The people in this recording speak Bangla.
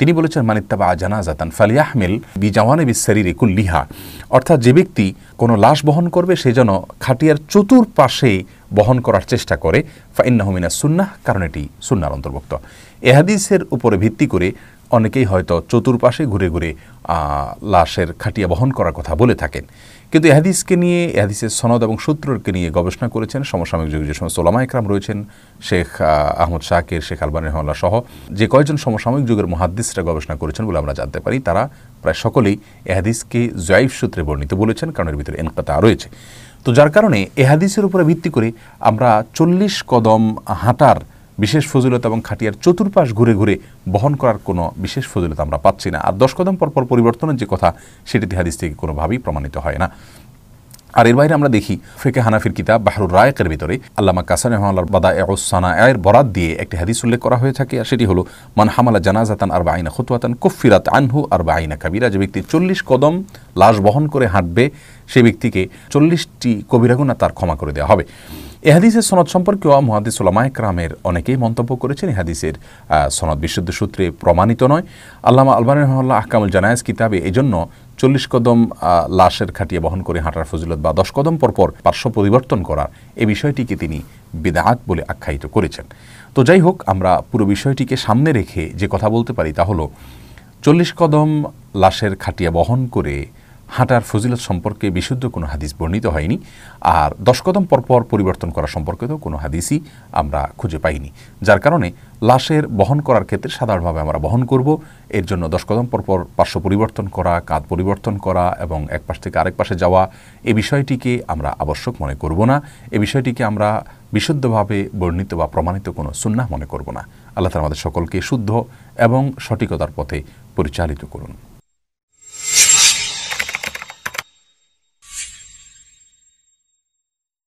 তিনি বলেছেন মানিত্তাবা জানাজাতান ফালিয়াহমিল বি জাওয়ানে বিশ্বরীরে কুল্লিহা অর্থাৎ যে ব্যক্তি কোনো লাশ বহন করবে সে যেন খাটিয়ার চতুর্পাশে বহন করার চেষ্টা করে হুমিনা সুন্নাহ কারণ এটি সুন্নার অন্তর্ভুক্ত এহাদিসের উপরে ভিত্তি করে অনেকেই হয়তো চতুর্পাশে ঘুরে ঘুরে লাশের খাটিয়া বহন করার কথা বলে থাকেন কিন্তু এহাদিসকে নিয়ে এহাদিসের সনদ এবং সূত্রকে নিয়ে গবেষণা করেছেন সমসাময়িক যুগে যে সমস্ত ওলামা ইকরাম রয়েছেন শেখ আহমদ শাহের শেখ আলবান রহমল্লা সহ যে কয়েকজন সমসাময়িক যুগের মহাদিসরা গবেষণা করেছেন বলে আমরা জানতে পারি তারা প্রায় সকলেই এহাদিসকে জয়ীফ সূত্রে বর্ণিত বলেছেন কারণ এর ভিতরে এনকাতা রয়েছে তো যার কারণে এহাদিসের উপরে ভিত্তি করে আমরা চল্লিশ কদম হাঁটার বিশেষ ফজিলত এবং খাটিয়ার চতুর্পাশ ঘুরে ঘুরে বহন করার কোনো বিশেষ ফজিলত আমরা পাচ্ছি না আর দশ কদম পরপর পরিবর্তনের যে কথা সেটি হাদিস থেকে কোনোভাবেই প্রমাণিত হয় না আর এর বাইরে আমরা দেখি ফেকে হানাফির কিতাব বাহরুর রায়কের ভিতরে আল্লামা কাসান রহমাল্লার বাদা এসানা এর বরাত দিয়ে একটি হাদিস উল্লেখ করা হয়ে থাকে আর সেটি হলো মান হামালা জানাজাতান আর বাইনা খুতুয়াতান কুফিরাত আনহু আর বাইনা কাবিরা যে ব্যক্তি চল্লিশ কদম লাশ বহন করে হাঁটবে সেই ব্যক্তিকে চল্লিশটি কবিরাগুনা তার ক্ষমা করে দেওয়া হবে এ হাদিসের সনদ সম্পর্কেও মহাদিস ওলামা একরামের অনেকেই মন্তব্য করেছেন এহাদিসের হাদিসের সনদ বিশুদ্ধ সূত্রে প্রমাণিত নয় আল্লামা আলবান রহমাল্লাহ আহকামুল জানায়াজ কিতাবে এজন্য চল্লিশ কদম লাশের খাটিয়ে বহন করে হাঁটার ফজিলত বা দশ কদম পরপর পার্শ্ব পরিবর্তন করার এ বিষয়টিকে তিনি বিদাত বলে আখ্যায়িত করেছেন তো যাই হোক আমরা পুরো বিষয়টিকে সামনে রেখে যে কথা বলতে পারি তা হলো চল্লিশ কদম লাশের খাটিয়া বহন করে হাঁটার ফজিলত সম্পর্কে বিশুদ্ধ কোনো হাদিস বর্ণিত হয়নি আর দশ কদম পরপর পরিবর্তন করা সম্পর্কেও কোনো হাদিসই আমরা খুঁজে পাইনি যার কারণে লাশের বহন করার ক্ষেত্রে সাধারণভাবে আমরা বহন করব এর জন্য দশ কদম পরপর পার্শ্ব পরিবর্তন করা কাঁধ পরিবর্তন করা এবং এক পাশ থেকে আরেক পাশে যাওয়া এ বিষয়টিকে আমরা আবশ্যক মনে করব না এ বিষয়টিকে আমরা বিশুদ্ধভাবে বর্ণিত বা প্রমাণিত কোনো সুন্নাহ মনে করব না আল্লাহ তালা আমাদের সকলকে শুদ্ধ এবং সঠিকতার পথে পরিচালিত করুন